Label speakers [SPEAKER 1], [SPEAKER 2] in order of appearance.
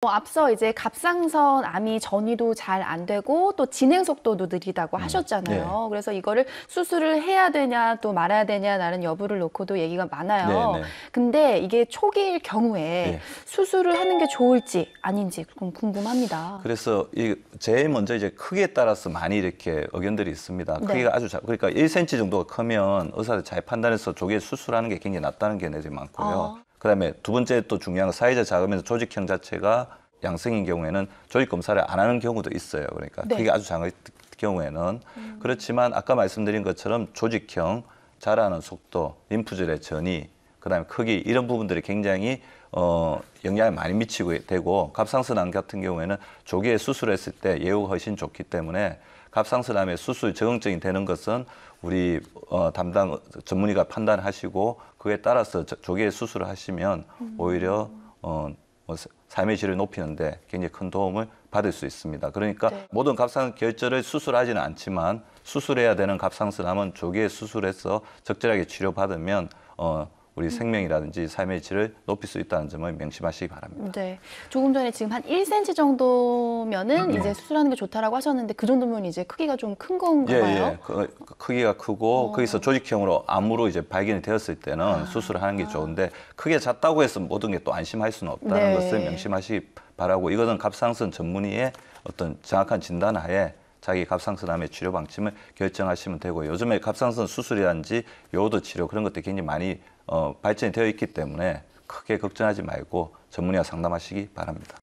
[SPEAKER 1] 어, 앞서 이제 갑상선 암이 전이도 잘 안 되고 또 진행 속도도 느리다고 음, 하셨잖아요. 네. 그래서 이거를 수술을 해야 되냐 또 말아야 되냐라는 여부를 놓고도 얘기가 많아요. 네, 네. 근데 이게 초기일 경우에 네. 수술을 하는 게 좋을지 아닌지 궁금합니다.
[SPEAKER 2] 그래서 이 제일 먼저 이제 크기에 따라서 많이 이렇게 의견들이 있습니다. 네. 크기가 아주 작, 그러니까 1cm 정도가 크면 의사들 잘 판단해서 조기에 수술하는 게 굉장히 낫다는 견해들이 많고요. 아. 그다음에 두 번째 또 중요한 건사회적 자금에서 조직형 자체가 양성인 경우에는 조직 검사를 안 하는 경우도 있어요. 그러니까 네. 그게 아주 작은 경우에는 음. 그렇지만 아까 말씀드린 것처럼 조직형 자라는 속도, 림프절의 전이, 그다음에 크기 이런 부분들이 굉장히 어, 영향을 많이 미치고 되고 갑상선암 같은 경우에는 조기에 수술했을 때 예후가 훨씬 좋기 때문에 갑상선암의 수술 적응증이 되는 것은 우리 어, 담당 전문의가 판단하시고 그에 따라서 조기에 수술을 하시면 오히려 어, 뭐 삶의 질을 높이는데 굉장히 큰 도움을 받을 수 있습니다. 그러니까 네. 모든 갑상 결절을 수술하지는 않지만 수술해야 되는 갑상선암은 조기에 수술해서 적절하게 치료받으면 어, 우리 생명이라든지 삶의 질을 높일 수 있다는 점을 명심하시기 바랍니다.
[SPEAKER 1] 네. 조금 전에 지금 한 1cm 정도면은 네. 이제 수술하는 게 좋다라고 하셨는데 그 정도면 이제 크기가 좀 큰 건가요? 예, 예.
[SPEAKER 2] 그, 그, 크기가 크고 어. 거기서 조직형으로 암으로 이제 발견이 되었을 때는 아. 수술을 하는 게 좋은데 크게 작다고 해서 모든 게 또 안심할 수는 없다는 네. 것을 명심하시기 바라고 이것은 갑상선 전문의의 어떤 정확한 진단 하에 자기 갑상선암의 치료 방침을 결정하시면 되고 요즘에 갑상선 수술이라든지 요도 치료 그런 것도 굉장히 많이 어, 발전이 되어 있기 때문에 크게 걱정하지 말고 전문의와 상담하시기 바랍니다.